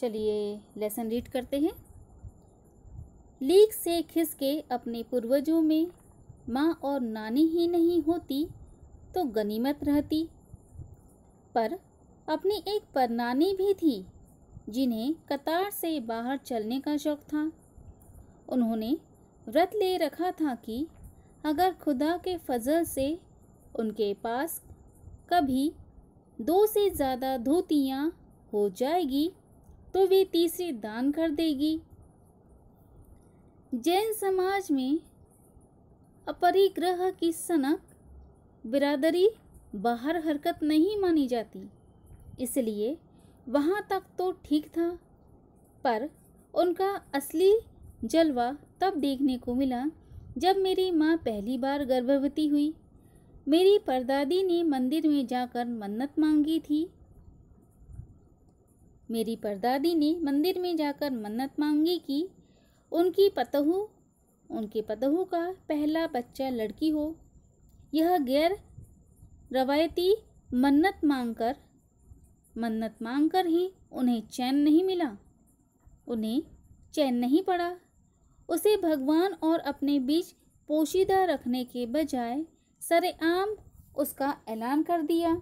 चलिए lesson read करते हैं लीक से खिसके अपने पूर्वजों में माँ और नानी ही नहीं होती तो गनीमत रहती पर अपनी एक परनानी भी थी जिन्हें कतार से बाहर चलने का शौक था उन्होंने व्रत ले रखा था कि अगर खुदा के फजल से उनके पास कभी दो से ज़्यादा धोतियाँ हो जाएगी तो वे तीसरी दान कर देगी जैन समाज में अपरिग्रह की सनक बिरादरी बाहर हरकत नहीं मानी जाती इसलिए वहाँ तक तो ठीक था पर उनका असली जलवा तब देखने को मिला जब मेरी माँ पहली बार गर्भवती हुई मेरी परदादी ने मंदिर में जाकर मन्नत मांगी थी मेरी परदादी ने मंदिर में जाकर मन्नत मांगी कि उनकी पतहू उनके पतहू का पहला बच्चा लड़की हो यह गैर रवायती मन्नत मांगकर मन्नत मांगकर ही उन्हें चैन नहीं मिला उन्हें चैन नहीं पड़ा उसे भगवान और अपने बीच पोशीदा रखने के बजाय सरेआम उसका ऐलान कर दिया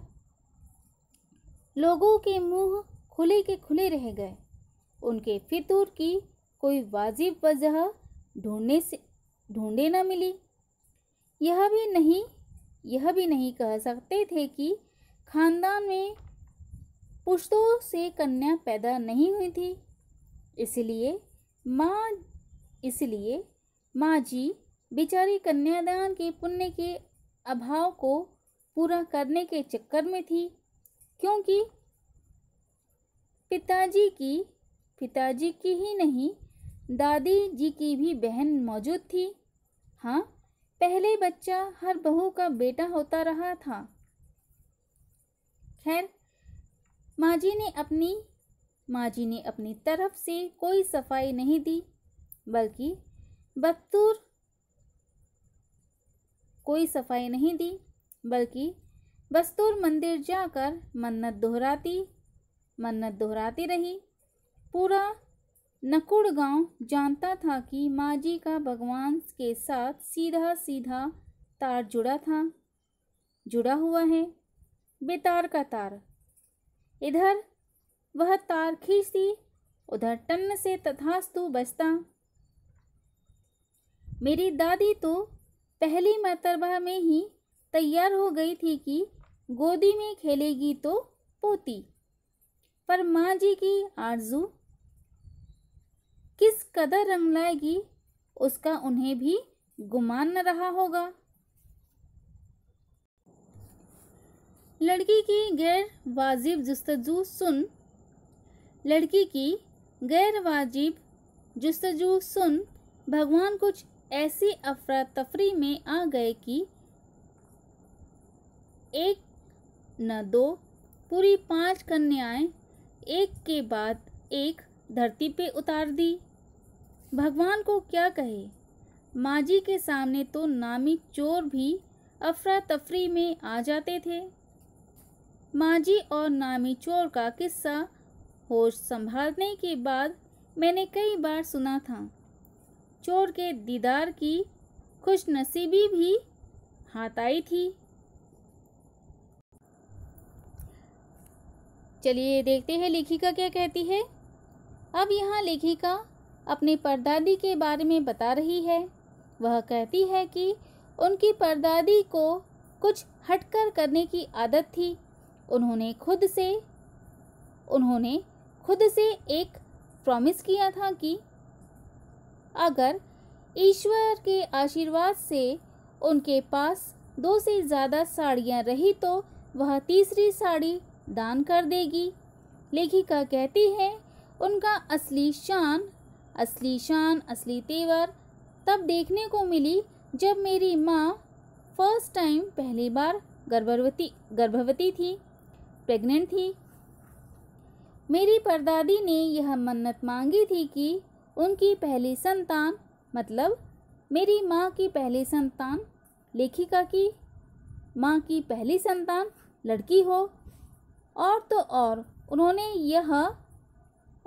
लोगों के मुंह खुले के खुले रह गए उनके फितूर की कोई वाजिब वजह ढूंढने से ढूंढे न मिली यह भी नहीं यह भी नहीं कह सकते थे कि खानदान में पुश्तों से कन्या पैदा नहीं हुई थी इसलिए माँ इसलिए माँ जी बेचारी कन्यादान के पुण्य के अभाव को पूरा करने के चक्कर में थी क्योंकि पिताजी की पिताजी की ही नहीं दादी जी की भी बहन मौजूद थी हाँ पहले बच्चा हर बहू का बेटा होता रहा था खैर माँ जी ने अपनी माँ जी ने अपनी तरफ से कोई सफाई नहीं दी बल्कि बदतूर कोई सफाई नहीं दी बल्कि बस्तूर मंदिर जाकर मन्नत दोहराती मन्नत दोहराती रही पूरा नकुड़ गांव जानता था कि माँ जी का भगवान के साथ सीधा सीधा तार जुड़ा था जुड़ा हुआ है बेतार का तार इधर वह तार खींचती उधर टन से तथास्तु बचता मेरी दादी तो पहली मरतबा में ही तैयार हो गई थी कि गोदी में खेलेगी तो पोती पर माँ जी की आरजू किस कदर रंग लाएगी उसका उन्हें भी गुमान न रहा होगा लड़की की गैर वाजिब जस्तजू सुन लड़की की गैर वाजिब जस्तजू सुन भगवान कुछ ऐसी अफरा तफरी में आ गए कि एक न दो पूरी पांच कन्याएं एक के बाद एक धरती पे उतार दी भगवान को क्या कहे माँ जी के सामने तो नामी चोर भी अफरा तफरी में आ जाते थे माँ जी और नामी चोर का किस्सा होश संभालने के बाद मैंने कई बार सुना था चोर के दीदार की खुशनसीबी भी हाथ आई थी चलिए देखते हैं लेखिका क्या कहती है अब यहाँ लेखिका अपने परदादी के बारे में बता रही है वह कहती है कि उनकी परदादी को कुछ हटकर करने की आदत थी उन्होंने खुद से उन्होंने खुद से एक प्रॉमिस किया था कि अगर ईश्वर के आशीर्वाद से उनके पास दो से ज़्यादा साड़ियाँ रही तो वह तीसरी साड़ी दान कर देगी लेखिका कहती है उनका असली शान असली शान असली तेवर तब देखने को मिली जब मेरी माँ फर्स्ट टाइम पहली बार गर्भवती गर्भवती थी प्रेग्नेंट थी मेरी परदादी ने यह मन्नत मांगी थी कि उनकी पहली संतान मतलब मेरी माँ की पहली संतान लेखिका की माँ की पहली संतान लड़की हो और तो और उन्होंने यह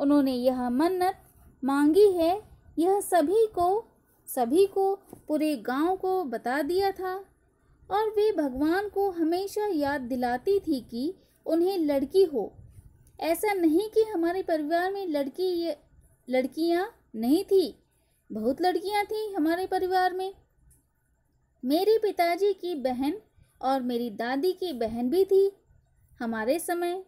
उन्होंने यह मन्नत मांगी है यह सभी को सभी को पूरे गांव को बता दिया था और वे भगवान को हमेशा याद दिलाती थी कि उन्हें लड़की हो ऐसा नहीं कि हमारे परिवार में लड़की लड़कियां नहीं थी बहुत लड़कियां थीं हमारे परिवार में मेरे पिताजी की बहन और मेरी दादी की बहन भी थी हमारे समय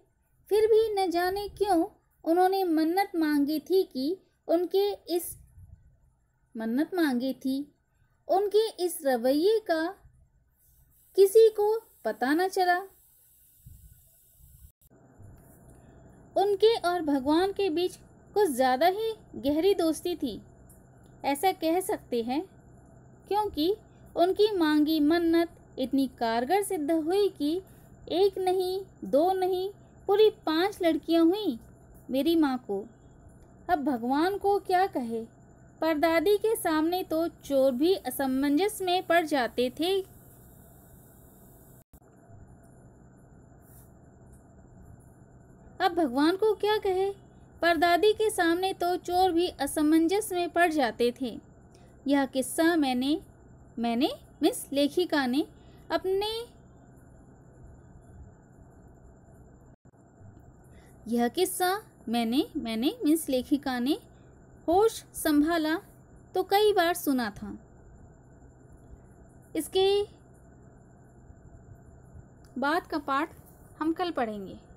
फिर भी न जाने क्यों उन्होंने मन्नत मांगी थी कि उनके इस मन्नत मांगी थी उनके इस रवैये का किसी को पता न चला उनके और भगवान के बीच कुछ ज़्यादा ही गहरी दोस्ती थी ऐसा कह सकते हैं क्योंकि उनकी मांगी मन्नत इतनी कारगर सिद्ध हुई कि एक नहीं दो नहीं पूरी पांच लड़कियां हुई मेरी माँ को अब भगवान को क्या कहे परदादी के सामने तो चोर भी असमंजस में पड़ जाते थे अब भगवान को क्या कहे परदादी के सामने तो चोर भी असमंजस में पड़ जाते थे यह किस्सा मैंने मैंने मिस लेखिका ने अपने यह किस्सा मैंने मैंने मीन्स लेखिका ने होश संभाला तो कई बार सुना था इसके बाद का पाठ हम कल पढ़ेंगे